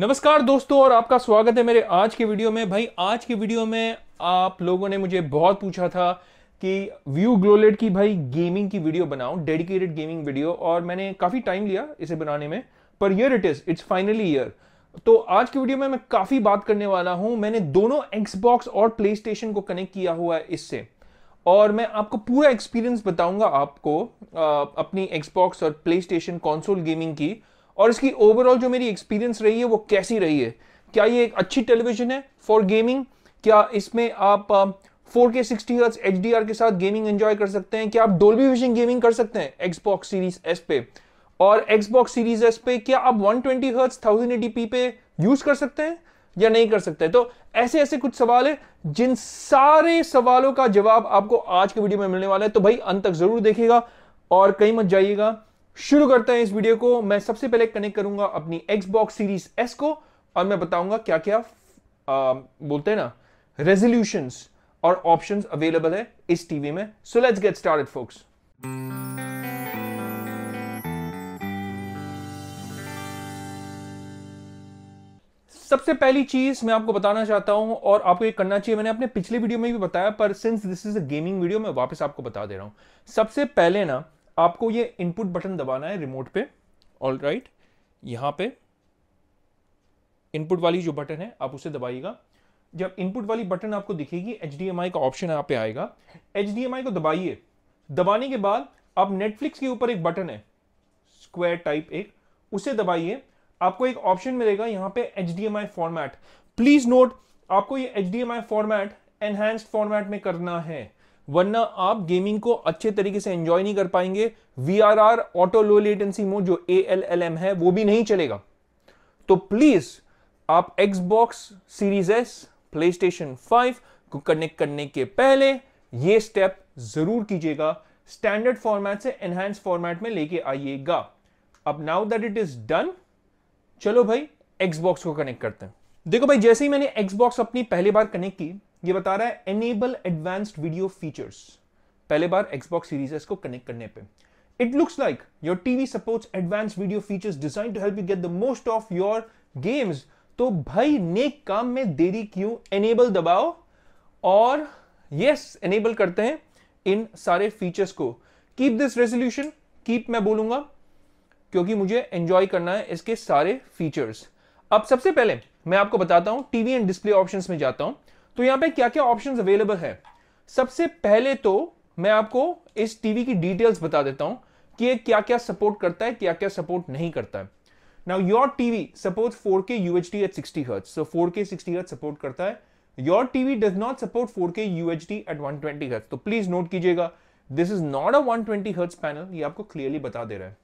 नमस्कार दोस्तों और आपका स्वागत है मेरे आज के वीडियो में भाई आज के वीडियो में आप लोगों ने मुझे बहुत पूछा था कि व्यू ग्लोलेट की भाई गेमिंग की वीडियो बनाओ डेडिकेटेड गेमिंग वीडियो और मैंने काफ़ी टाइम लिया इसे बनाने में पर year it is it's finally year तो आज की वीडियो में मैं काफ़ी बात करने वाला हूं मैंने दोनों एक्सबॉक्स और प्ले को कनेक्ट किया हुआ है इससे और मैं आपको पूरा एक्सपीरियंस बताऊंगा आपको अपनी एक्सबॉक्स और प्ले स्टेशन कॉन्सोल गेमिंग की और इसकी ओवरऑल जो मेरी एक्सपीरियंस रही है वो कैसी रही है क्या ये एक अच्छी टेलीविजन है फॉर गेमिंग क्या इसमें आप four K sixty hertz H के साथ गेमिंग एंजॉय कर सकते हैं क्या आप डोल्बी विजन गेमिंग कर सकते हैं एक्सबॉक्स सीरीज एस पे और एक्सबॉक्स सीरीज एस पे क्या आप 120 ट्वेंटी हर्ट्स थाउजेंड पे यूज कर सकते हैं या नहीं कर सकते तो ऐसे ऐसे कुछ सवाल है जिन सारे सवालों का जवाब आपको आज के वीडियो में मिलने वाला है तो भाई अंत तक जरूर देखिएगा और कहीं मत जाइएगा शुरू करते हैं इस वीडियो को मैं सबसे पहले कनेक्ट करूंगा अपनी एक्सबॉक्स सीरीज एस को और मैं बताऊंगा क्या क्या आ, बोलते हैं ना रेजोल्यूशन और ऑप्शंस अवेलेबल है इस टीवी में so let's get started folks सबसे पहली चीज मैं आपको बताना चाहता हूं और आपको ये करना चाहिए मैंने अपने पिछले वीडियो में भी बताया पर since this is a gaming video मैं वापस आपको बता दे रहा हूं सबसे पहले ना आपको ये इनपुट बटन दबाना है रिमोट पे ऑल राइट right, यहाँ पे इनपुट वाली जो बटन है आप उसे दबाइएगा जब इनपुट वाली बटन आपको दिखेगी एच का ऑप्शन यहाँ पे आएगा एच को दबाइए दबाने के बाद आप नेटफ्लिक्स के ऊपर एक बटन है स्क्वायर टाइप एक उसे दबाइए आपको एक ऑप्शन मिलेगा यहाँ पे एच फॉर्मेट प्लीज नोट आपको ये एच फॉर्मेट एनहेंस्ड फॉर्मेट में करना है वरना आप गेमिंग को अच्छे तरीके से एंजॉय नहीं कर पाएंगे we are are auto low latency mode जो ए एल एल एम है वो भी नहीं चलेगा तो प्लीज आप Xbox series S PlayStation five को कनेक्ट करने के पहले ये स्टेप जरूर कीजिएगा स्टैंडर्ड फॉर्मेट से एनहांस फॉर्मेट में लेके आइएगा अब now that it is done चलो भाई एक्सबॉक्स को कनेक्ट करते हैं देखो भाई जैसे ही मैंने एक्सबॉक्स अपनी पहली बार कनेक्ट की ये बता रहा है एनेबल एडवांस्ड वीडियो फीचर्स पहले बार एक्सबॉक्स सीरीज को कनेक्ट करने पे it looks like your TV supports advance video features design to help you get the most of your games तो भाई नेक काम में देरी क्यों एनेबल दबाओ और यस yes, एनेबल करते हैं इन सारे फीचर्स को कीप दिस रेजोल्यूशन कीप मैं बोलूंगा क्योंकि मुझे एंजॉय करना है इसके सारे फीचर्स अब सबसे पहले मैं आपको बताता हूं टीवी एंड डिस्प्ले ऑप्शंस में जाता हूं तो यहां पे क्या क्या ऑप्शन अवेलेबल है सबसे पहले तो मैं आपको इस टीवी की डिटेल्स बता देता हूं कि ये क्या क्या सपोर्ट करता है क्या क्या सपोर्ट नहीं करता है now your TV support 4K D at sixty hertz so के सिक्सटी हर्ट सपोर्ट करता है your TV does not support four H D at one twenty hertz तो प्लीज नोट कीजिएगा this is not a one twenty hertz panel ये आपको clearly बता दे रहा है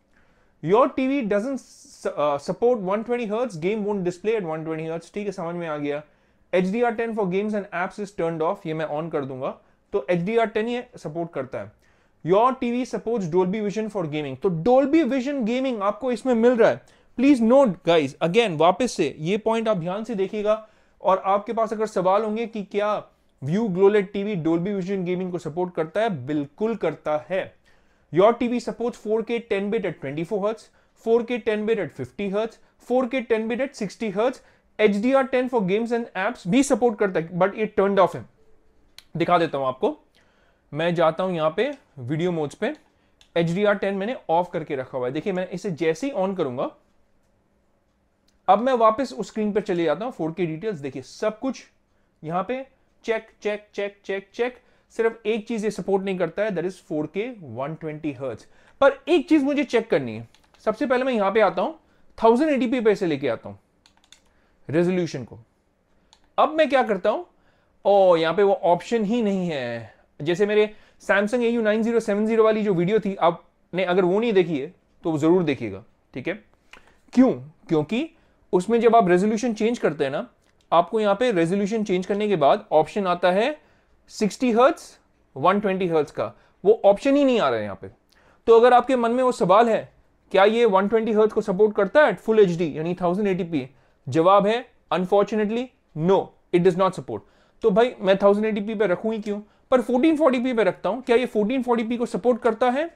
your TV doesn't support 120 hertz game won't display at 120 hertz ठीक है समझ में आ गया H D R ten for games and apps is turn off ये मैं ऑन कर दूंगा तो एच डी आर टेन ये सपोर्ट करता है your TV supports Dolby vision for gaming तो डोल्बी विजन गेमिंग आपको इसमें मिल रहा है प्लीज नोट गाइज अगेन वापस से ये पॉइंट आप ध्यान से देखिएगा और आपके पास अगर सवाल होंगे कि क्या VU GloLED TV Dolby vision gaming को सपोर्ट करता है बिल्कुल करता है your TV supports 4K 10 bit at 24 hertz 4K 10 bit at 50 hertz 4K 10 bit at 60 hertz H D R ten for games and apps भी सपोर्ट करता है but it turn off है दिखा देता हूं आपको मैं जाता हूं यहां पे वीडियो मोड्स पे एच डी आर टेन मैंने ऑफ करके रखा हुआ है देखिए मैं इसे जैसे ही ऑन करूंगा अब मैं वापस उस स्क्रीन पर चले जाता हूं फोर के डिटेल्स देखिए सब कुछ यहां पे check check check check check सिर्फ एक चीज ये सपोर्ट नहीं करता है दैट इज 4K 120 हर्ट्ज पर एक चीज मुझे चेक करनी है सबसे पहले मैं यहां पे आता हूँ 1080p पे पैसे लेके आता हूं रेजोल्यूशन को अब मैं क्या करता हूं ओ यहाँ पे वो ऑप्शन ही नहीं है जैसे मेरे सैमसंग ए यू जीरो वाली जो वीडियो थी आपने अगर वो नहीं देखी है तो ज़रूर देखिएगा ठीक है क्यों क्योंकि उसमें जब आप रेजोल्यूशन चेंज करते हैं ना आपको यहां पे रेजोल्यूशन चेंज करने के बाद ऑप्शन आता है 60 हर्ट्स 120 ट्वेंटी का वो ऑप्शन ही नहीं आ रहा है यहां पे तो अगर आपके मन में वो सवाल है क्या ये 120 ट्वेंटी को सपोर्ट करता है एट फुल एच यानी एटी जवाब है unfortunately no it does not support तो भाई मैं थाउजेंड पी पे रखू ही क्यों पर फोर्टीन फोर्टी पी पे रखता हूं क्या ये पी को सपोर्ट करता है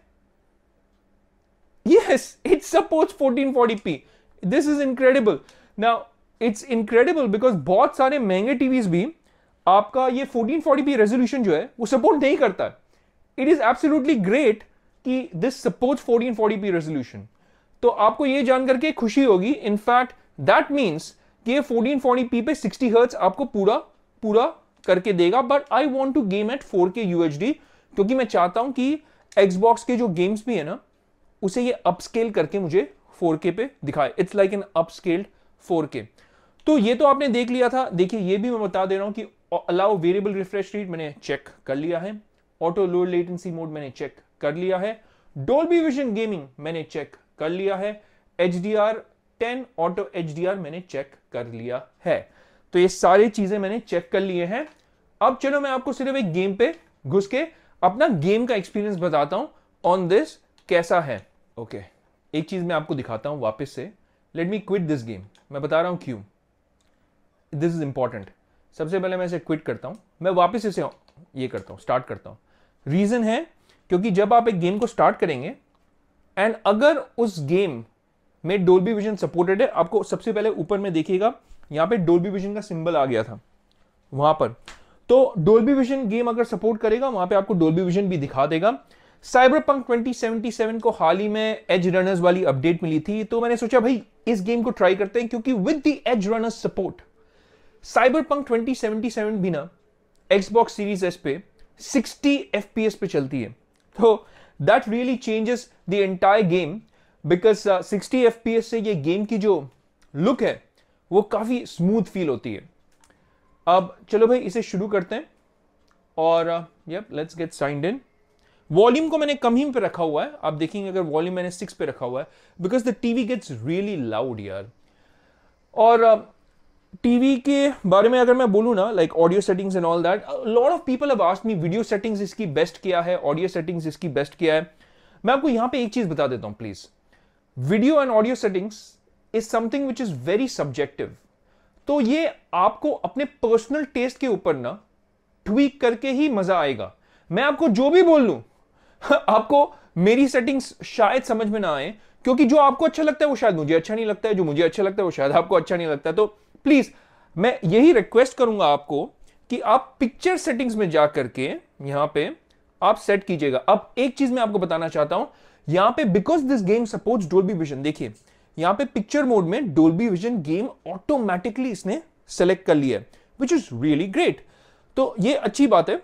yes it forty P this is incredible ना इट्स इनक्रेडिबल बिकॉज बहुत सारे महंगे टीवीज भी आपका ये पी रेजोल्यूशन जो है वो सपोर्ट नहीं करता इट इज एब्सोल्युटली ग्रेट कि दिस फोर्टी पी रेजोल्यूशन तो आपको ये जानकर के खुशी होगी इनफैक्ट दैट मीन्स कि ये 1440p पे 60 हर्ट्स आपको पूरा पूरा करके देगा but I want to game at 4K UHD क्योंकि मैं चाहता हूं कि एक्सबॉक्स के जो गेम्स भी है ना उसे ये अपस्केल करके मुझे 4K पे दिखाए it's like an upscaled 4K तो ये तो आपने देख लिया था देखिए ये भी मैं बता दे रहा हूं कि अलाउ वेरिएबल रिफ्रेश रेट मैंने चेक कर लिया है ऑटो लो लेटेंसी मोड मैंने चेक कर लिया है डोल्बी विजन गेमिंग मैंने चेक कर लिया है एच टेन ऑटो एच मैंने चेक कर लिया है तो ये सारी चीजें मैंने चेक कर लिए हैं अब चलो मैं आपको सिर्फ एक गेम पे घुस के अपना गेम का एक्सपीरियंस बताता हूं ऑन दिस कैसा है ओके okay. एक चीज मैं आपको दिखाता हूं वापस से let me quit this game मैं बता रहा हूं क्यों दिस इज इंपॉर्टेंट सबसे पहले मैं इसे क्विट करता हूं मैं वापस इसे ये करता हूं स्टार्ट करता हूं रीजन है क्योंकि जब आप एक गेम को स्टार्ट करेंगे एंड अगर उस गेम में डोलबी विजन सपोर्टेड है आपको सबसे पहले ऊपर में देखिएगा यहाँ पे डोलबी विजन का सिंबल आ गया था वहां पर तो डोलबी विजन गेम अगर सपोर्ट करेगा वहां पे आपको डोलबी विजन भी दिखा देगा साइबर पंक ट्वेंटी को हाल ही में एज रनर्स वाली अपडेट मिली थी तो मैंने सोचा भाई इस गेम को ट्राई करते हैं क्योंकि with the edge runners support Cyberpunk twenty भी ना एक्सबॉक्स सीरीज एस पे सिक्सटी एफ पे चलती है तो that really changes the entire game because sixty F से ये गेम की जो लुक है वो काफ़ी स्मूथ फील होती है अब चलो भाई इसे शुरू करते हैं और yup let's get signed in volume को मैंने कम ही पे रखा हुआ है आप देखेंगे अगर वॉल्यूम मैंने सिक्स पे रखा हुआ है because the TV gets really loud यार और टीवी uh, के बारे में अगर मैं बोलूँ ना like audio settings and all that lot of people have asked me video settings इसकी बेस्ट क्या है ऑडियो सेटिंग्स इसकी बेस्ट क्या है मैं आपको यहाँ पे एक चीज़ बता देता हूँ please video and audio settings is something which is very subjective तो ये आपको अपने पर्सनल टेस्ट के ऊपर ना ट्वीक करके ही मजा आएगा मैं आपको जो भी बोल लू आपको मेरी सेटिंग्स शायद समझ में ना आए क्योंकि जो आपको अच्छा लगता है वो शायद मुझे अच्छा नहीं लगता है जो मुझे अच्छा लगता है वो शायद आपको अच्छा नहीं लगता है तो प्लीज मैं यही रिक्वेस्ट करूंगा आपको कि आप पिक्चर सेटिंग्स में जा करके यहां पे आप सेट कीजिएगा अब एक चीज मैं आपको बताना चाहता हूं यहां पे because this game supports Dolby vision देखिए यहां पे पिक्चर मोड में डोल्बी विजन गेम ऑटोमेटिकली इसने सेलेक्ट कर लिया है विच इज रियली ग्रेट तो ये अच्छी बात है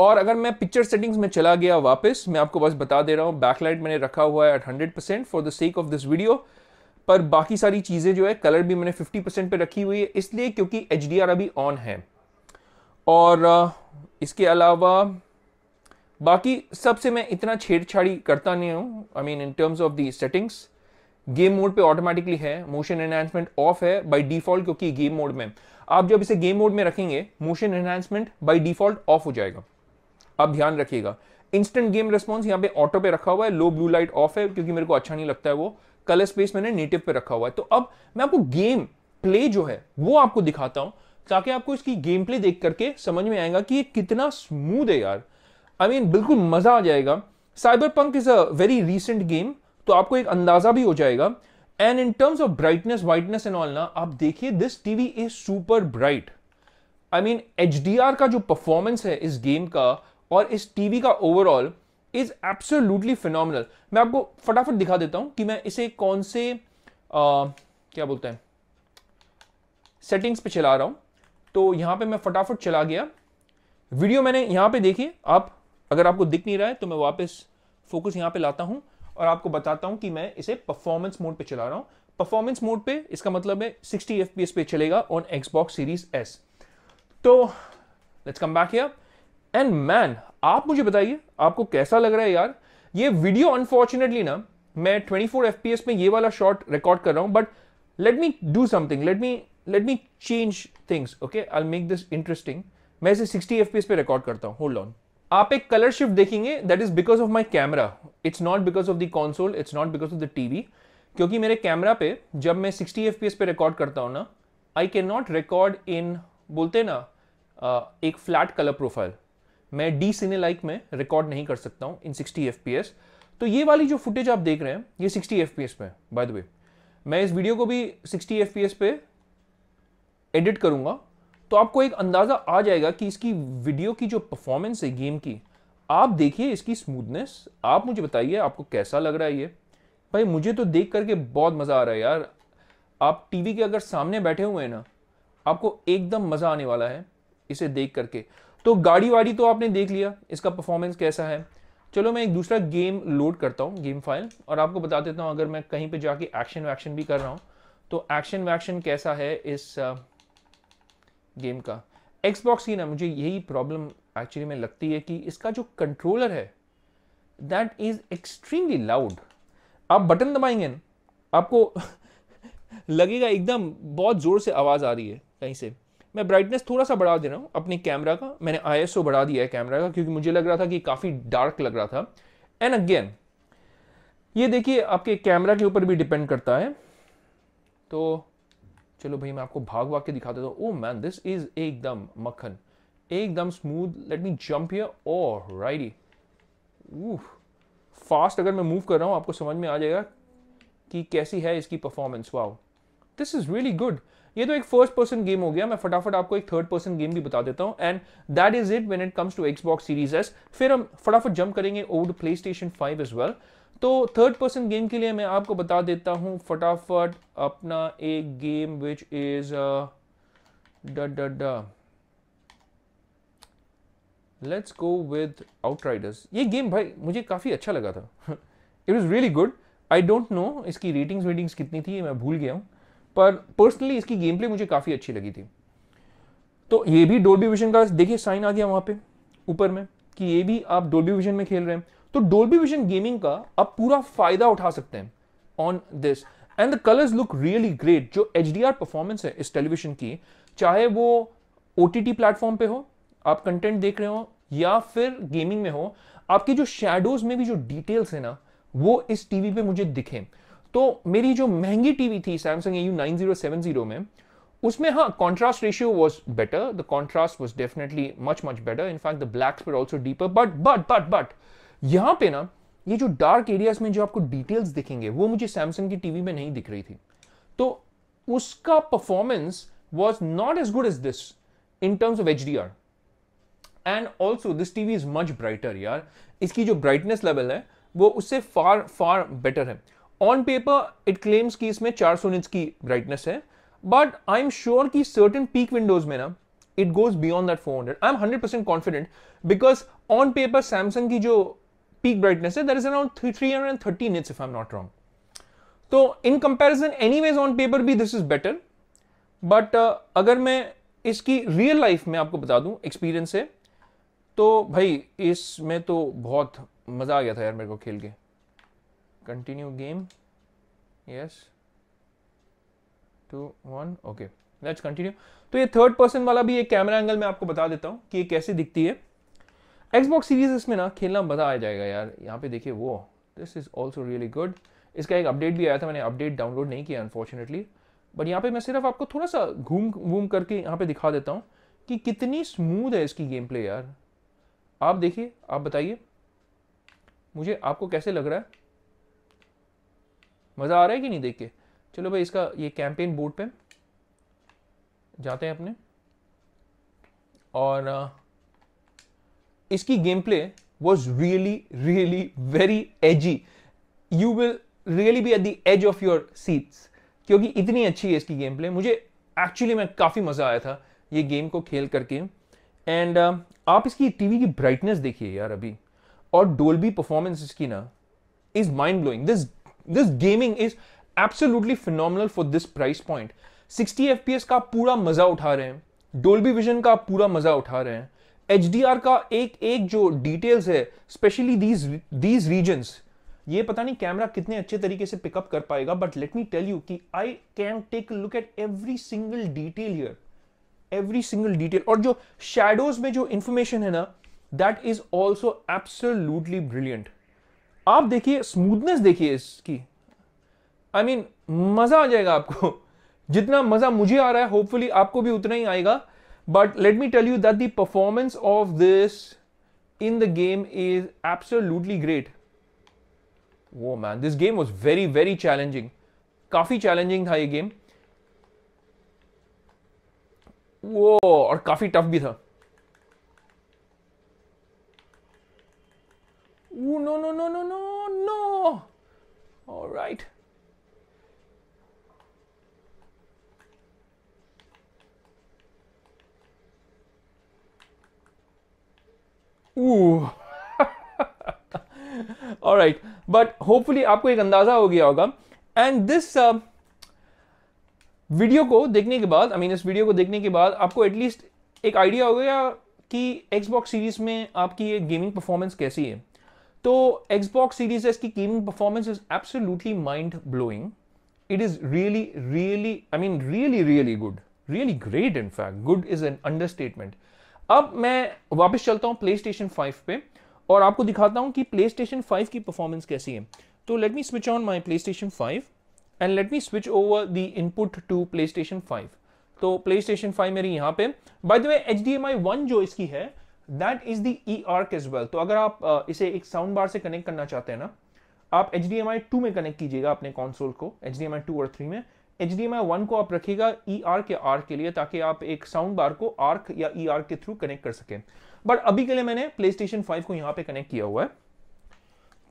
और अगर मैं पिक्चर सेटिंग्स में चला गया वापस मैं आपको बस बता दे रहा हूं बैकलाइट मैंने रखा हुआ है at hundred percent for the sake of this video पर बाकी सारी चीज़ें जो है कलर भी मैंने फिफ्टी परसेंट पर रखी हुई है इसलिए क्योंकि एच अभी ऑन है और इसके अलावा बाकी सबसे मैं इतना छेड़छाड़ी करता नहीं हूँ I mean in terms of the settings game mode पे ऑटोमेटिकली है मोशन एनहैंसमेंट ऑफ है बाय डिफॉल्ट क्योंकि गेम मोड में आप जब इसे गेम मोड में रखेंगे motion enhancement by default off हो जाएगा आप ध्यान रखिएगा इंस्टेंट गेम रिस्पॉन्स यहाँ पे ऑटो पे रखा हुआ है लो ब्लू लाइट ऑफ है क्योंकि मेरे को अच्छा नहीं लगता है वो कलर स्पेस मैंने नेटिव पे रखा हुआ है तो अब मैं आपको गेम प्ले जो है वो आपको दिखाता हूँ ताकि आपको इसकी गेम प्ले देख करके समझ में आएगा कि ये कितना स्मूद है यार आई मीन बिल्कुल मज़ा आ जाएगा Cyberpunk is a very recent game तो आपको एक अंदाज़ा भी हो जाएगा and in terms of brightness whiteness and all ना आप देखिए this TV is super bright I mean H का जो परफॉर्मेंस है इस गेम का और इस टीवी का ओवरऑल इज एब्सोल्यूटली फिनोमिनल मैं आपको फटाफट दिखा देता हूं कि मैं इसे कौन से आ, क्या बोलते हैं सेटिंग्स पे चला रहा हूं तो यहां पे मैं फटाफट चला गया वीडियो मैंने यहां पे देखी आप अगर आपको दिख नहीं रहा है तो मैं वापस फोकस यहां पे लाता हूं और आपको बताता हूं कि मैं इसे परफॉर्मेंस मोड पे चला रहा हूं परफॉर्मेंस मोड पे इसका मतलब है 60 एफ पे चलेगा ऑन एक्सबॉक्स सीरीज एस तो let's come back here and man आप मुझे बताइए आपको कैसा लग रहा है यार ये वीडियो अनफॉर्चुनेटली ना मैं 24 एफ में ये वाला शॉट रिकॉर्ड कर रहा हूं but let me do something let me let me change things okay I make this interesting मैं इसे 60 एफ पे रिकॉर्ड करता हूँ होल्ड ऑन आप एक कलर शिफ्ट देखेंगे that is because of my camera it's not because of the console it's not because of the TV क्योंकि मेरे कैमरा पे जब मैं 60 एफ पे रिकॉर्ड करता हूँ ना I can not record in बोलते ना एक फ्लैट कलर प्रोफाइल मैं डी सिने लाइक में रिकॉर्ड नहीं कर सकता हूँ इन 60 एफ तो ये वाली जो फुटेज आप देख रहे हैं ये 60 एफ में बाय द वे मैं इस वीडियो को भी 60 एफ पे एडिट करूँगा तो आपको एक अंदाज़ा आ जाएगा कि इसकी वीडियो की जो परफॉर्मेंस है गेम की आप देखिए इसकी स्मूथनेस आप मुझे बताइए आपको कैसा लग रहा है ये भाई मुझे तो देख करके बहुत मज़ा आ रहा है यार आप टीवी के अगर सामने बैठे हुए हैं ना आपको एकदम मज़ा आने वाला है इसे देख करके तो गाड़ी वाड़ी तो आपने देख लिया इसका परफॉर्मेंस कैसा है चलो मैं एक दूसरा गेम लोड करता हूँ गेम फाइल और आपको बता देता हूँ अगर मैं कहीं पे जाके एक्शन वैक्शन भी कर रहा हूँ तो एक्शन वैक्शन कैसा है इस गेम का एक्सबॉक्स ही ना मुझे यही प्रॉब्लम एक्चुअली में लगती है कि इसका जो कंट्रोलर है दैट इज़ एक्सट्रीमली लाउड आप बटन दबाएंगे ना आपको लगेगा एकदम बहुत ज़ोर से आवाज़ आ रही है कहीं से मैं ब्राइटनेस थोड़ा सा बढ़ा दे रहा हूँ अपने कैमरा का मैंने आई बढ़ा दिया है कैमरा का क्योंकि मुझे लग रहा था कि काफ़ी डार्क लग रहा था एंड अगेन ये देखिए आपके कैमरा के ऊपर भी डिपेंड करता है तो चलो भाई मैं आपको भागवा के दिखा देता हूँ ओ मैन दिस इज एकदम मक्खन एकदम smooth let me jump here और राइडी फास्ट अगर मैं मूव कर रहा हूँ आपको समझ में आ जाएगा कि कैसी है इसकी performance wow this is really good ये तो एक फर्स्ट पर्सन गेम हो गया मैं फटाफट आपको एक थर्ड पर्सन गेम भी बता देता हूँ and that is it when it comes to Xbox series S फिर हम फटाफट जंप करेंगे over PlayStation five as well तो थर्ड पर्सन गेम के लिए मैं आपको बता देता हूं फटाफट अपना एक game which is let's go with Outriders ये गेम भाई मुझे काफ़ी अच्छा लगा था it is really good I don't know इसकी रेटिंग्स वेटिंग्स कितनी थी मैं भूल गया हूँ पर पर्सनली इसकी गेम प्ले मुझे काफ़ी अच्छी लगी थी तो ये भी डोल्बी विजन का देखिए साइन आ गया वहां पे ऊपर में कि ये भी आप डोल्बी विजन में खेल रहे हैं तो डोलबी विजन गेमिंग का आप पूरा फायदा उठा सकते हैं on this and the colours look really great जो एच परफॉर्मेंस है इस टेलीविजन की चाहे वो ओ टी प्लेटफॉर्म पे हो आप कंटेंट देख रहे हो या फिर गेमिंग में हो आपकी जो शेडोज में भी जो डिटेल्स है ना वो इस टीवी पे मुझे दिखे तो मेरी जो महंगी टीवी थी Samsung U nine zero seven zero में उसमें हाँ contrast ratio was better the contrast was definitely much much better in fact the blacks पर also deeper but but but but यहां पे ना ये जो डार्क एरियाज में जो आपको डिटेल्स दिखेंगे वो मुझे सैमसंग की टीवी में नहीं दिख रही थी तो उसका performance was not as good as this in terms of H D R and also this TV is much brighter यार इसकी जो ब्राइटनेस लेवल है वो उससे फार फार बेटर है ऑन पेपर इट क्लेम्स कि इसमें 400 इंच की ब्राइटनेस है बट आई एम श्योर कि सर्टन पीक विंडोज में ना it goes beyond that 400 I am 100 percent confident because on paper Samsung की जो peak brightness is that is around 330 if I am not wrong तो in comparison anyways on paper भी this is better but अगर मैं इसकी real life में आपको बता दूं एक्सपीरियंस है तो भाई इसमें तो बहुत मज़ा आ गया था यार मेरे को खेल के continue game yes two one okay let's continue तो ये थर्ड पर्सन वाला भी एक कैमरा एंगल मैं आपको बता देता हूं कि ये कैसे दिखती है एक्सबॉक्स सीरीज इसमें ना खेलना मजा आ जाएगा यार यहाँ पे देखिए वो this is also really good इसका एक अपडेट भी आया था मैंने अपडेट डाउनलोड नहीं किया अनफॉर्चुनेटली बट यहाँ पे मैं सिर्फ आपको थोड़ा सा घूम घूम करके यहाँ पे दिखा देता हूँ कि कितनी स्मूथ है इसकी गेम प्ले यार आप देखिए आप बताइए मुझे आपको कैसे लग रहा है मज़ा आ रहा है कि नहीं देख के चलो भाई इसका ये कैंपेन बोर्ड पे जाते हैं अपने और इसकी gameplay was really really very edgy you will really be at the edge of your seats क्योंकि इतनी अच्छी है इसकी गेम प्ले मुझे एक्चुअली में काफ़ी मज़ा आया था ये गेम को खेल करके एंड uh, um, आप इसकी टीवी की ब्राइटनेस देखिए यार अभी और डोलबी परफॉर्मेंस इसकी ना is mind blowing this this gaming is absolutely phenomenal for this price point 60 F का पूरा मज़ा उठा रहे हैं डोलबी विजन का पूरा मज़ा उठा रहे हैं एच का एक एक जो डिटेल्स है स्पेशली दीज दीज रीजन्स ये पता नहीं कैमरा कितने अच्छे तरीके से पिकअप कर पाएगा but let me tell you कि I can take look at every single detail here every single detail और जो शेडोज में जो इंफॉर्मेशन है ना that is also absolutely brilliant आप देखिए स्मूथनेस देखिए इसकी आई I मीन mean, मजा आ जाएगा आपको जितना मजा मुझे आ रहा है होपफुली आपको भी उतना ही आएगा But let me tell you that the performance of this in the game is absolutely great. Oh man, this game was very very challenging. काफ़ी challenging tha ये game. वो और काफ़ी tough bhi tha. Oh no, no, no, no, no, no. All right. ooh all right but hopefully आपको एक अंदाज़ा हो गया होगा एंड दिस वीडियो को देखने के बाद आई मीन इस वीडियो को देखने के बाद आपको एटलीस्ट एक आइडिया हो गया कि एक्सबॉक्स सीरीज में आपकी ये गेमिंग परफॉर्मेंस कैसी है तो एक्सबॉक्स सीरीज एस की gaming performance is absolutely mind blowing it is really really I mean really really good really great in fact good is an understatement अब मैं वापस चलता हूं प्ले स्टेशन फाइव पे और आपको दिखाता हूं कि प्ले स्टेशन फाइव की परफॉर्मेंस कैसी है तो let me switch on my PlayStation five and let me switch over the input to PlayStation five तो प्ले स्टेशन फाइव मेरी यहाँ पे by the way H D M I one जो इसकी है that is the E ARC as well तो अगर आप इसे एक साउंड बार से कनेक्ट करना चाहते हैं ना आप H D M I two में कनेक्ट कीजिएगा अपने कॉन्सोल को H D M I two और थ्री में H D M I one को आप रखिएगा ई e आर के आर के लिए ताकि आप एक साउंड बार को आर्क या ई e आर के थ्रू कनेक्ट कर सकें बट अभी के लिए मैंने प्ले स्टेशन फाइव को यहाँ पे कनेक्ट किया हुआ है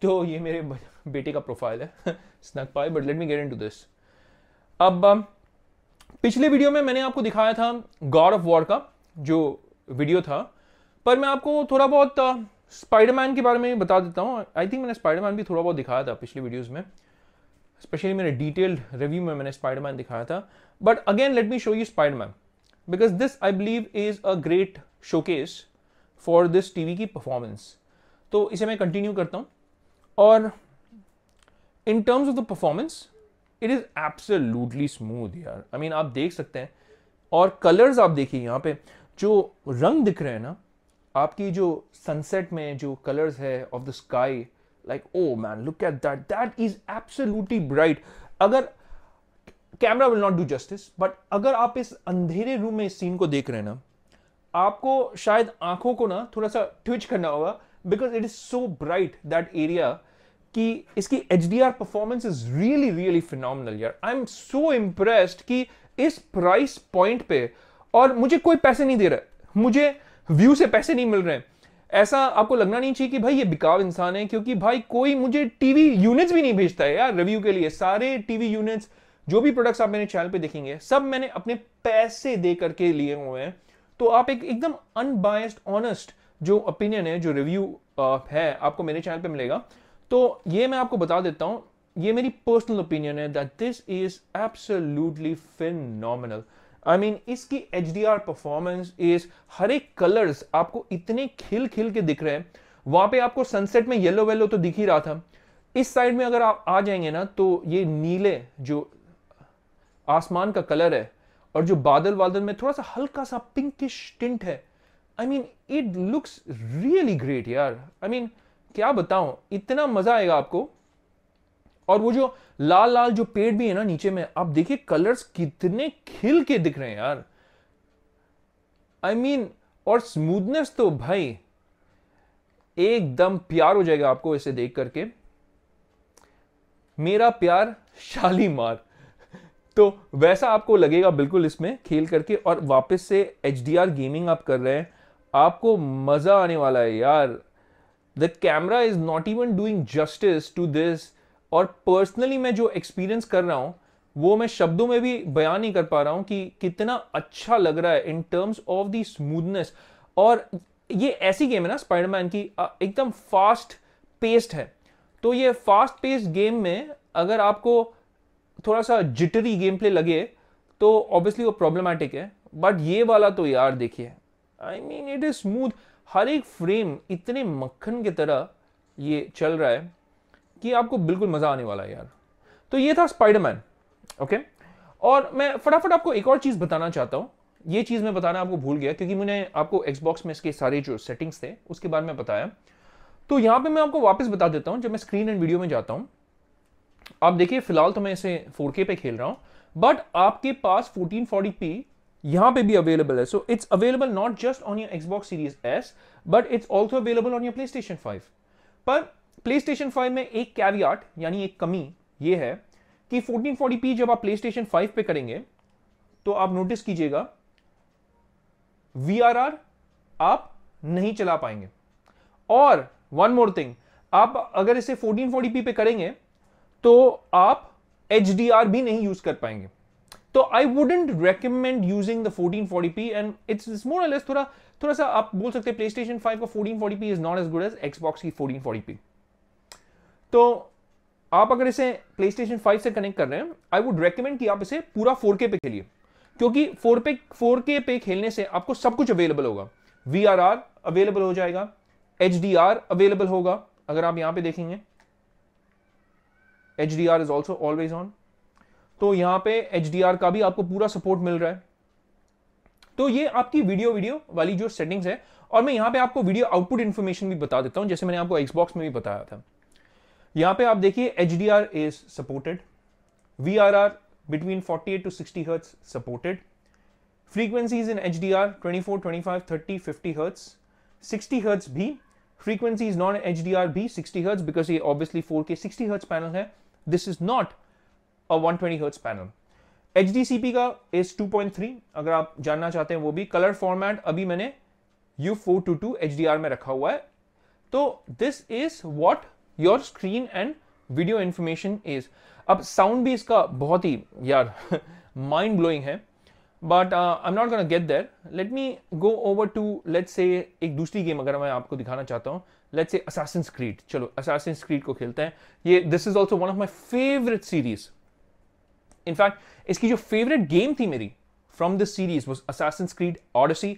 तो ये मेरे बेटे का प्रोफाइल है स्नक पाए but let me get into this अब um, पिछले वीडियो में मैंने आपको दिखाया था गॉड ऑफ वॉर का जो वीडियो था पर मैं आपको थोड़ा बहुत स्पाइडरमैन uh, के बारे में बता देता हूँ आई थिंक मैंने स्पाइडरमैन भी थोड़ा बहुत दिखाया था पिछले वीडियोज़ में स्पेशली मेरे डिटेल्ड रिव्यू में मैंने स्पाइडरमैन दिखाया था but again let me show you Spiderman because this I believe is a great showcase for this TV की परफॉर्मेंस तो इसे मैं कंटिन्यू करता हूँ और in terms of the performance it is absolutely smooth यार आई I मीन mean, आप देख सकते हैं और कलर्स आप देखिए यहाँ पे जो रंग दिख रहे हैं ना आपकी जो सनसेट में जो कलर्स है of the sky like oh man look at that that is absolutely bright अगर camera will not do justice but अगर आप इस अंधेरे रूम में इस सीन को देख रहे हैं ना आपको शायद आंखों को ना थोड़ा सा ट्विच करना होगा because it is so bright that area कि इसकी H D R performance is really really phenomenal यार आई एम सो इम्प्रेस्ड कि इस प्राइस पॉइंट पे और मुझे कोई पैसे नहीं दे रहा है मुझे व्यू से पैसे नहीं मिल रहे हैं ऐसा आपको लगना नहीं चाहिए कि भाई ये बिकाव इंसान है क्योंकि भाई कोई मुझे टीवी यूनिट्स भी नहीं भेजता है यार रिव्यू के लिए सारे टीवी यूनिट्स जो भी प्रोडक्ट्स आप मेरे चैनल पे देखेंगे सब मैंने अपने पैसे दे करके लिए हुए हैं तो आप एक एकदम अनबायस्ड ऑनेस्ट जो ओपिनियन है जो रिव्यू है आपको मेरे चैनल पे मिलेगा तो ये मैं आपको बता देता हूँ ये मेरी पर्सनल ओपिनियन है that this is absolutely phenomenal I I mean mean, इसकी एच परफॉर्मेंस इज हर एक कलर्स आपको इतने खिल खिल के दिख रहे हैं वहां पे आपको सनसेट में येलो वेलो तो दिख ही रहा था इस साइड में अगर आप आ जाएंगे ना तो ये नीले जो आसमान का कलर है और जो बादल वादल में थोड़ा सा हल्का सा पिंकिश टिंट है I mean it looks really great यार आई I मीन mean, क्या बताऊं इतना मजा आएगा आपको और वो जो लाल लाल जो पेड़ भी है ना नीचे में आप देखिए कलर्स कितने खिल के दिख रहे हैं यार आई I मीन mean, और स्मूथनेस तो भाई एकदम प्यार हो जाएगा आपको इसे देख करके मेरा प्यार शालीमार तो वैसा आपको लगेगा बिल्कुल इसमें खेल करके और वापस से एच गेमिंग आप कर रहे हैं आपको मज़ा आने वाला है यार the camera is not even doing justice to this और पर्सनली मैं जो एक्सपीरियंस कर रहा हूँ वो मैं शब्दों में भी बयान नहीं कर पा रहा हूँ कि कितना अच्छा लग रहा है in terms of the smoothness और ये ऐसी गेम है ना स्पाइडरमैन की एकदम फास्ट पेस्ड है तो ये फास्ट पेस्ड गेम में अगर आपको थोड़ा सा जिटरी गेम प्ले लगे तो ऑब्वियसली वो प्रॉब्लमेटिक है बट ये वाला तो यार देखिए I mean it is smooth हर एक फ्रेम इतने मक्खन की तरह ये चल रहा है कि आपको बिल्कुल मज़ा आने वाला है यार तो ये था स्पाइडरमैन ओके और मैं फटाफट आपको एक और चीज़ बताना चाहता हूं ये चीज़ मैं बताना आपको भूल गया क्योंकि मैंने आपको एक्सबॉक्स में इसके सारे जो सेटिंग्स थे उसके बारे में बताया तो यहां पे मैं आपको वापस बता देता हूं जब मैं स्क्रीन एंड वीडियो में जाता हूं आप देखिए फिलहाल तो मैं इसे 4K पे खेल रहा हूं बट आपके पास 1440p यहां पे भी अवेलेबल है so it's available not just on your Xbox series S but it's also available on your PlayStation पर प्ले स्टेशन फाइव में एक कैवियाट यानी एक कमी ये है कि 1440p जब आप प्ले स्टेशन फाइव पे करेंगे तो आप नोटिस कीजिएगा वी आप नहीं चला पाएंगे और वन मोर थिंग आप अगर इसे 1440p पे करेंगे तो आप एच भी नहीं यूज कर पाएंगे तो I wouldn't recommend using the 1440p and it's more less थोड़ा थोड़ा सा आप बोल सकते हैं प्ले स्टेशन फाइव का 1440p is not as good as Xbox की 1440p तो आप अगर इसे प्ले स्टेशन फाइव से कनेक्ट कर रहे हैं आई वुड रेकमेंड कि आप इसे पूरा फोर पे खेलिए क्योंकि फोर पे फोर पे खेलने से आपको सब कुछ अवेलेबल होगा वी अवेलेबल हो जाएगा एच अवेलेबल होगा अगर आप यहां पे देखेंगे H D R is also always on तो यहां पे एच का भी आपको पूरा सपोर्ट मिल रहा है तो ये आपकी वीडियो वीडियो वाली जो सेटिंग्स है और मैं यहां पे आपको वीडियो आउटपुट इन्फॉर्मेशन भी बता देता हूं जैसे मैंने आपको एक्सबॉक्स में भी बताया था यहां पे आप देखिए H D R is supported we are are between forty eight to sixty hertz supported frequencies in H D R twenty four twenty five thirty fifty hertz sixty hertz भी frequencies non H D R भी sixty hertz because ये obviously four K sixty hertz panel है this is not a one twenty hertz panel H D C P का is two point three अगर आप जानना चाहते हैं वो भी कलर फॉर्मैट अभी मैंने U four two two H D R में रखा हुआ है तो this is what your screen and video information is अब साउंड भी इसका बहुत ही यार माइंड ब्लोइंग है but I am not gonna get there let me go over to let say एक दूसरी गेम अगर मैं आपको दिखाना चाहता हूँ लेट से असासिन स्क्रीड चलो असासिन स्क्रीड को खेलते हैं ये this is also one of my favourite series in fact इसकी जो फेवरेट गेम थी मेरी from this series was Assassin's Creed Odyssey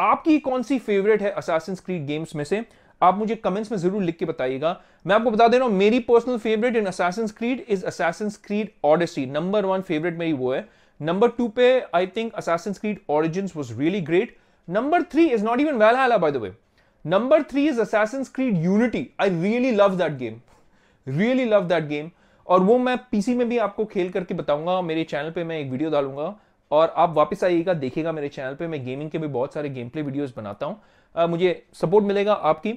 आपकी कौन सी फेवरेट है असासिन स्क्रीड गेम्स में से आप मुझे कमेंट्स में जरूर लिख के बताइएगा मैं आपको बता दे रहा हूं मेरी personal favourite in Assassin's Creed is Assassin's Creed Odyssey number one favourite मेरी वो है नंबर टू पे I think Assassin's Creed Origin was really great number three is not even Valhalla by the way number three is Assassin's Creed Unity I really love that game really love that game और वो मैं PC में भी आपको खेल करके बताऊंगा मेरे चैनल पे मैं एक वीडियो डालूंगा और आप वापस आइएगा देखिएगा मेरे चैनल पे मैं गेमिंग के भी बहुत सारे गेम प्ले वीडियोस बनाता हूँ मुझे सपोर्ट मिलेगा आपकी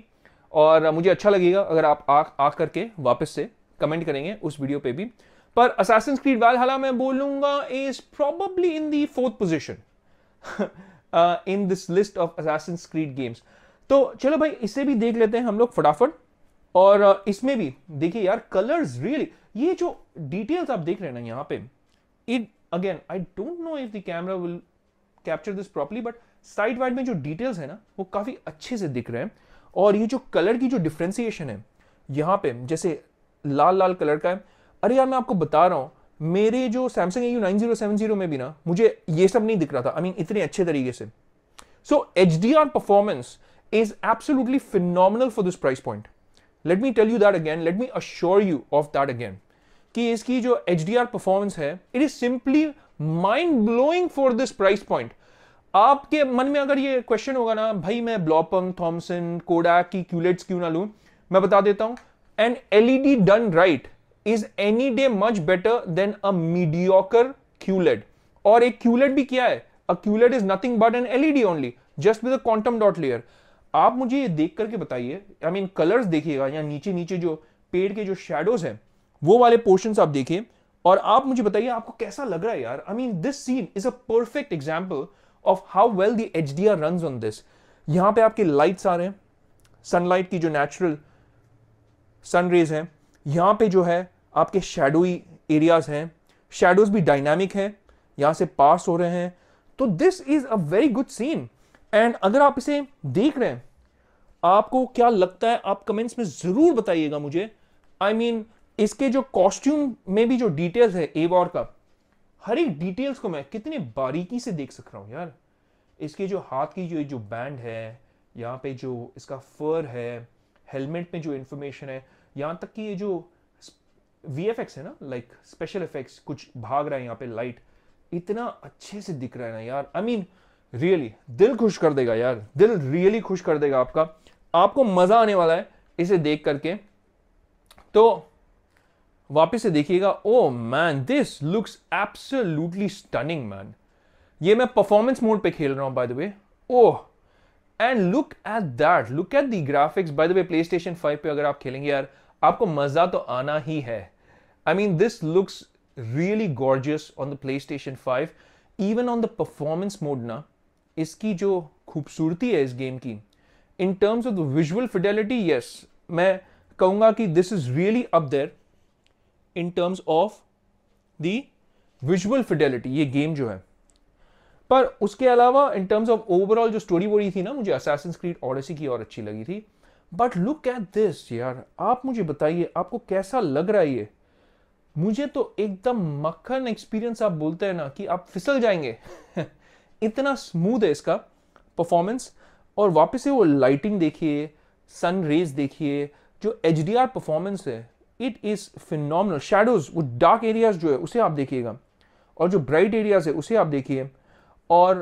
और मुझे अच्छा लगेगा अगर आप आ, आ करके वापस से कमेंट करेंगे उस वीडियो पे भी पर असासिन वाल हाला मैं बोलूंगा is probably in the fourth position in this list of Assassin's Creed games तो चलो भाई इसे भी देख लेते हैं हम लोग फटाफट और uh, इसमें भी देखिए यार कलर्स रियली ये जो डिटेल्स आप देख रहे हैं ना यहाँ पे it again I don't know if the camera will capture this properly but side wide में जो डिटेल्स है ना वो काफी अच्छे से दिख रहे हैं और ये जो कलर की जो डिफ्रेंसिएशन है यहाँ पे जैसे लाल लाल कलर का है अरे यार मैं आपको बता रहा हूँ मेरे जो Samsung A U nine zero seven zero में भी ना मुझे ये सब नहीं दिख रहा था आई I मीन mean, इतने अच्छे तरीके से so H D R performance is absolutely phenomenal for this price point let me tell you that again let me assure you of that again कि इसकी जो एच डी आर परफॉर्मेंस है it is simply mind blowing for this price point आपके मन में अगर ये question होगा ना भाई मैं ब्लॉपंग थॉमसन कोडा की क्यूलेट्स क्यों ना लू मैं बता देता हूं an LED done right is any day much better than a mediocre QLED और एक क्यूलेट भी क्या है a QLED is nothing but an LED only just with quantum dot layer आप मुझे ये देख करके बताइए आई मीन कलर्स देखिएगा या नीचे नीचे जो पेड़ के जो शेडोज हैं वो वाले पोर्शन आप देखिए और आप मुझे बताइए आपको कैसा लग रहा है यार I mean this scene is a perfect example of how well the H D R run on this यहां पे आपके लाइट्स आ रहे हैं सनलाइट की जो नेचुरल सन रेज है यहां पे जो है आपके शेडोई एरियाज हैं शेडोज भी डायनामिक है यहां से पास हो रहे हैं तो this is a very good scene and अगर आप इसे देख रहे हैं आपको क्या लगता है आप कमेंट्स में ज़रूर बताइएगा मुझे आई I मीन mean, इसके जो कॉस्ट्यूम में भी जो डिटेल्स है एवॉर का हर एक डिटेल्स को मैं कितने बारीकी से देख सक रहा हूँ यार इसके जो हाथ की जो जो बैंड है यहाँ पे जो इसका फर है हेलमेट में जो इन्फॉर्मेशन है यहाँ तक कि ये जो वी है ना लाइक स्पेशल इफेक्ट्स कुछ भाग रहा है यहाँ पे लाइट इतना अच्छे से दिख रहा है ना यार आई मीन रियली दिल खुश कर देगा यार दिल रियली खुश कर देगा आपका आपको मजा आने वाला है इसे देख करके तो वापस से देखिएगा oh man this looks absolutely stunning man ये मैं परफॉर्मेंस मोड पे खेल रहा हूं by the way oh and look at that look at the graphics by the way PlayStation five पे अगर आप खेलेंगे यार आपको मजा तो आना ही है I mean this looks really gorgeous on the PlayStation five even on the performance mode ना इसकी जो खूबसूरती है इस गेम की in terms of the visual fidelity yes मैं कहूँगा कि this is really up there in terms of the visual fidelity ये गेम जो है पर उसके अलावा इन टर्म्स ऑफ ओवरऑल जो स्टोरी बोरी थी ना मुझे असासिन क्रीड ऑडेसी की और अच्छी लगी थी बट लुक एट दिस यार आप मुझे बताइए आपको कैसा लग रहा है ये मुझे तो एकदम मक्खन एक्सपीरियंस आप बोलते हैं ना कि आप फिसल जाएंगे इतना स्मूथ है इसका परफॉर्मेंस और वापस से वो लाइटिंग देखिए सन रेज देखिए जो एच परफॉर्मेंस है इट इज़ फिनल शेडोज़ वो डार्क एरियाज़ जो है उसे आप देखिएगा और जो ब्राइट एरियाज़ है उसे आप देखिए और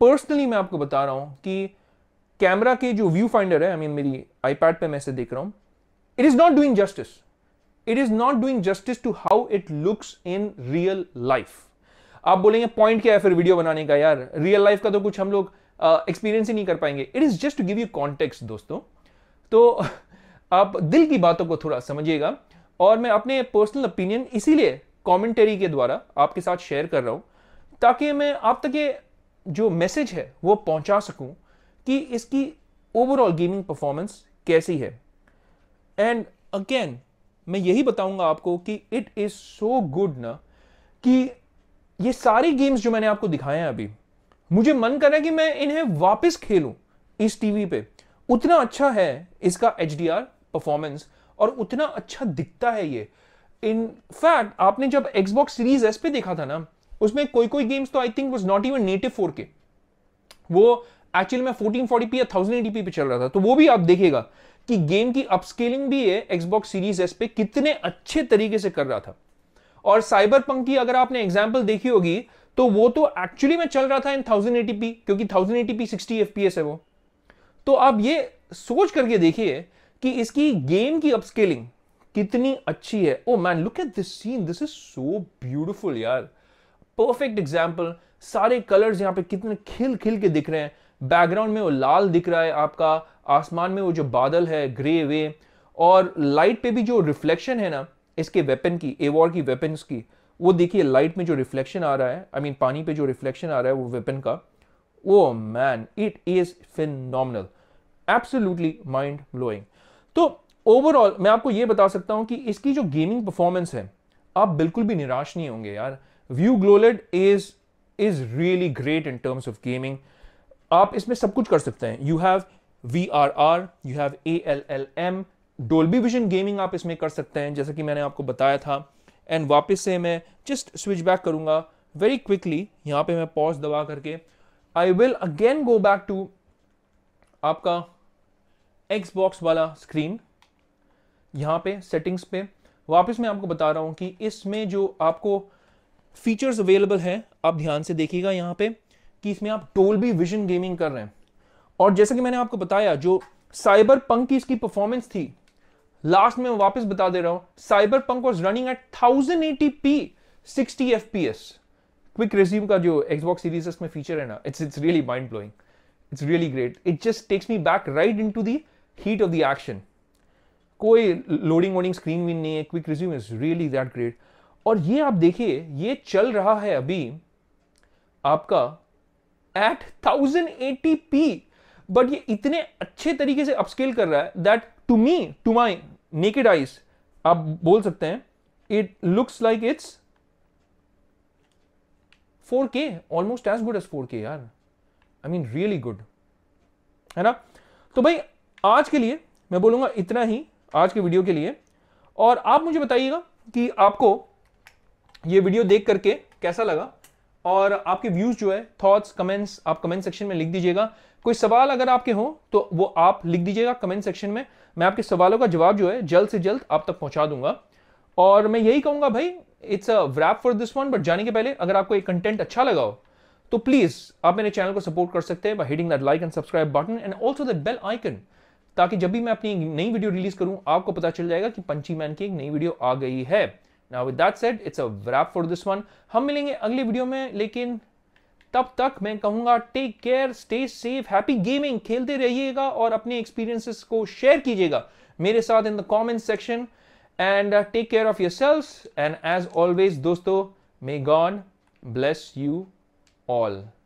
पर्सनली मैं आपको बता रहा हूं कि कैमरा के जो व्यू फाइंडर है आई I मीन mean, मेरी आईपैड पे मैं इसे देख रहा हूं it is not doing justice it is not doing justice to how it looks in real life आप बोलेंगे पॉइंट क्या है फिर वीडियो बनाने का यार रियल लाइफ का तो कुछ हम लोग एक्सपीरियंस uh, ही नहीं कर पाएंगे it is just to give you context दोस्तों तो आप दिल की बातों को थोड़ा समझिएगा और मैं अपने पर्सनल ओपिनियन इसीलिए कमेंटरी के द्वारा आपके साथ शेयर कर रहा हूँ ताकि मैं आप तक ये जो मैसेज है वो पहुँचा सकूँ कि इसकी ओवरऑल गेमिंग परफॉर्मेंस कैसी है एंड अगेन मैं यही बताऊंगा आपको कि इट इज़ सो गुड ना कि ये सारी गेम्स जो मैंने आपको दिखाए हैं अभी मुझे मन कर रहा है कि मैं इन्हें वापस खेलूं इस टीवी पे उतना अच्छा है इसका एच परफॉर्मेंस और उतना अच्छा दिखता है ये इन फैक्ट आपने जब एक्सबॉक्स सीरीज एस पे देखा था ना उसमें कोई कोई गेम्स तो I think was not even native four K वो एक्चुअल में फोर्टीन फोर्टी पी या 1080p पे चल रहा था तो वो भी आप देखेगा कि गेम की अपस्केलिंग भी है एक्सबॉक्स सीरीज एस पे कितने अच्छे तरीके से कर रहा था और साइबर पंक की अगर आपने एग्जाम्पल देखी होगी तो वो तो एक्चुअली में चल रहा था इन थाउजेंड एटी पी क्योंकि thousand eighty p sixty f p s है वो तो आप ये सोच करके देखिए कि इसकी गेम की अपस्केलिंग कितनी अच्छी है oh man look at this scene this is so beautiful यार परफेक्ट एग्जाम्पल सारे कलर्स यहाँ पे कितने खिल खिल के दिख रहे हैं बैकग्राउंड में वो लाल दिख रहा है आपका आसमान में वो जो बादल है ग्रे वे और लाइट पे भी जो रिफ्लेक्शन है ना इसके वेपन की एवॉर की वेपन्स की वो देखिए लाइट में जो रिफ्लेक्शन आ रहा है आई I मीन mean, पानी पे जो रिफ्लेक्शन आ रहा है वो वेपन का oh man it is fin absolutely mind blowing तो ओवरऑल मैं आपको ये बता सकता हूं कि इसकी जो गेमिंग परफॉर्मेंस है आप बिल्कुल भी निराश नहीं होंगे यार Vu GloLED is is really great in terms of gaming आप इसमें सब कुछ कर सकते हैं you have V are R you have A L L M Dolby vision gaming आप इसमें कर सकते हैं जैसा कि मैंने आपको बताया था एंड वापस से मैं जस्ट स्विच बैक करूंगा वेरी क्विकली यहां पे मैं पॉज दबा करके I will again go back to आपका एक्स बॉक्स वाला स्क्रीन यहाँ पे सेटिंग्स पे वापस मैं आपको बता रहा हूँ कि इसमें जो आपको फीचर्स अवेलेबल हैं आप ध्यान से देखिएगा यहाँ पे कि इसमें आप टोल भी विजन गेमिंग कर रहे हैं और जैसे कि मैंने आपको बताया जो साइबर पंक की इसकी परफॉर्मेंस थी लास्ट में वापस बता दे रहा हूँ Cyberpunk was running at thousand eighty p sixty f p s quick resume का जो एक्सबॉक्स सीरीज में फीचर है ना it's it's really mind blowing it's really great it just takes me back right into the heat of the action कोई loading वोडिंग screen भी नहीं है quick resume is really that great और ये आप देखिए ये चल रहा है अभी आपका at thousand eighty p but ये इतने अच्छे तरीके से अपस्केल कर रहा है that to me to my naked eyes आप बोल सकते हैं it looks like it's 4K as good as four 4K यार आई मीन रियली गुड है ना तो भाई आज के लिए मैं बोलूंगा इतना ही आज के वीडियो के लिए और आप मुझे बताइएगा कि आपको ये वीडियो देख करके कैसा लगा और आपके व्यूज़ जो है थॉट्स कमेंट्स आप कमेंट सेक्शन में लिख दीजिएगा कोई सवाल अगर आपके हो तो वो आप लिख दीजिएगा कमेंट सेक्शन में मैं आपके सवालों का जवाब जो है जल्द से जल्द आप तक पहुंचा दूंगा और मैं यही कहूंगा भाई it's a wrap for this one but जाने के पहले अगर आपको ये कंटेंट अच्छा लगा हो तो प्लीज़ आप मेरे चैनल को सपोर्ट कर सकते हैं by hitting that like and subscribe button and also that bell icon ताकि जब भी मैं अपनी नई वीडियो रिलीज करूं आपको पता चल जाएगा कि पंची मैन की एक नई वीडियो आ गई है ना with that set it's a wrap for this one हम मिलेंगे अगली वीडियो में लेकिन तब तक मैं कहूंगा take care stay safe happy gaming खेलते रहिएगा और अपने एक्सपीरियंसेस को शेयर कीजिएगा मेरे साथ in the comment section and take care of yourself and as always दोस्तों may God bless you all